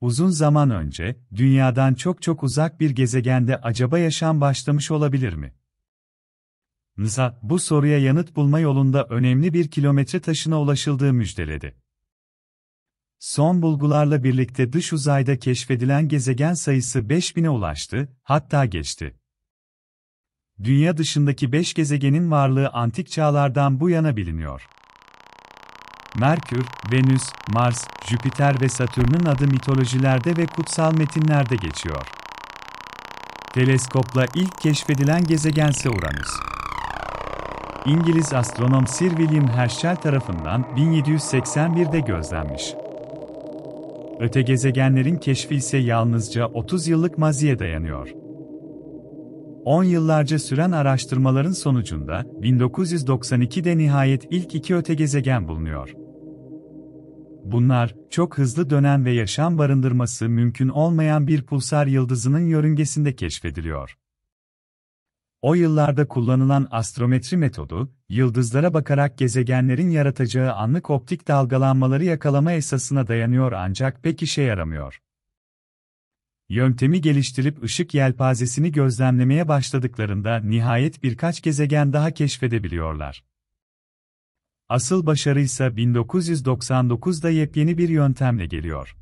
Uzun zaman önce, dünyadan çok çok uzak bir gezegende acaba yaşam başlamış olabilir mi? NASA, bu soruya yanıt bulma yolunda önemli bir kilometre taşına ulaşıldığı müjdeledi. Son bulgularla birlikte dış uzayda keşfedilen gezegen sayısı 5000'e ulaştı, hatta geçti. Dünya dışındaki 5 gezegenin varlığı antik çağlardan bu yana biliniyor. Merkür, Venüs, Mars, Jüpiter ve Satürn'ün adı mitolojilerde ve kutsal metinlerde geçiyor. Teleskopla ilk keşfedilen gezegense Uranüs. İngiliz astronom Sir William Herschel tarafından 1781'de gözlenmiş. Öte gezegenlerin keşfi ise yalnızca 30 yıllık maziye dayanıyor. 10 yıllarca süren araştırmaların sonucunda 1992'de nihayet ilk iki öte gezegen bulunuyor. Bunlar, çok hızlı dönen ve yaşam barındırması mümkün olmayan bir pulsar yıldızının yörüngesinde keşfediliyor. O yıllarda kullanılan astrometri metodu, yıldızlara bakarak gezegenlerin yaratacağı anlık optik dalgalanmaları yakalama esasına dayanıyor ancak pek işe yaramıyor. Yöntemi geliştirip ışık yelpazesini gözlemlemeye başladıklarında nihayet birkaç gezegen daha keşfedebiliyorlar. Asıl başarı ise 1999'da yepyeni bir yöntemle geliyor.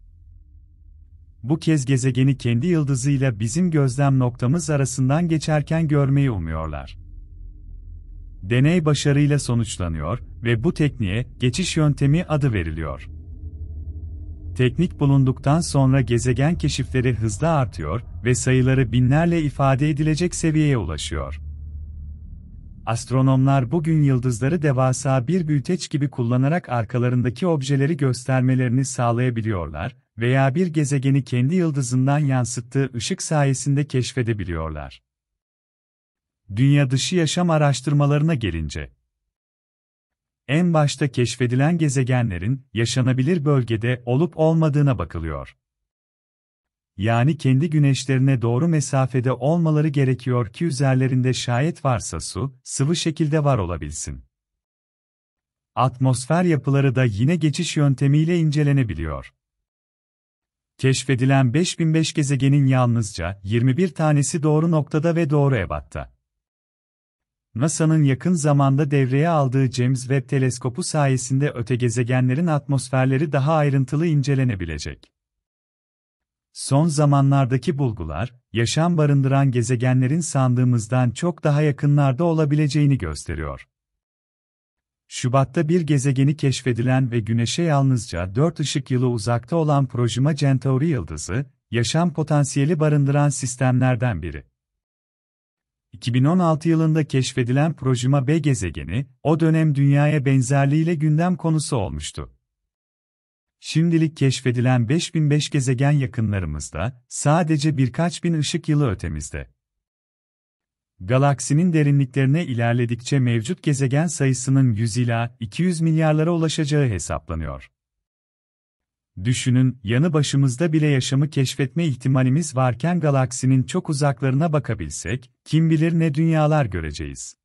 Bu kez gezegeni kendi yıldızıyla bizim gözlem noktamız arasından geçerken görmeyi umuyorlar. Deney başarıyla sonuçlanıyor ve bu tekniğe geçiş yöntemi adı veriliyor. Teknik bulunduktan sonra gezegen keşifleri hızla artıyor ve sayıları binlerle ifade edilecek seviyeye ulaşıyor. Astronomlar bugün yıldızları devasa bir büyüteç gibi kullanarak arkalarındaki objeleri göstermelerini sağlayabiliyorlar veya bir gezegeni kendi yıldızından yansıttığı ışık sayesinde keşfedebiliyorlar. Dünya dışı yaşam araştırmalarına gelince en başta keşfedilen gezegenlerin yaşanabilir bölgede olup olmadığına bakılıyor. Yani kendi güneşlerine doğru mesafede olmaları gerekiyor ki üzerlerinde şayet varsa su, sıvı şekilde var olabilsin. Atmosfer yapıları da yine geçiş yöntemiyle incelenebiliyor. Keşfedilen 5005 gezegenin yalnızca 21 tanesi doğru noktada ve doğru ebatta. NASA'nın yakın zamanda devreye aldığı James Webb teleskopu sayesinde öte gezegenlerin atmosferleri daha ayrıntılı incelenebilecek. Son zamanlardaki bulgular, yaşam barındıran gezegenlerin sandığımızdan çok daha yakınlarda olabileceğini gösteriyor. Şubat'ta bir gezegeni keşfedilen ve Güneş'e yalnızca 4 ışık yılı uzakta olan Projima Centauri yıldızı, yaşam potansiyeli barındıran sistemlerden biri. 2016 yılında keşfedilen Projima B gezegeni, o dönem dünyaya benzerliğiyle gündem konusu olmuştu. Şimdilik keşfedilen 5005 gezegen yakınlarımızda, sadece birkaç bin ışık yılı ötemizde. Galaksinin derinliklerine ilerledikçe mevcut gezegen sayısının 100 ila 200 milyarlara ulaşacağı hesaplanıyor. Düşünün, yanı başımızda bile yaşamı keşfetme ihtimalimiz varken galaksinin çok uzaklarına bakabilsek, kim bilir ne dünyalar göreceğiz.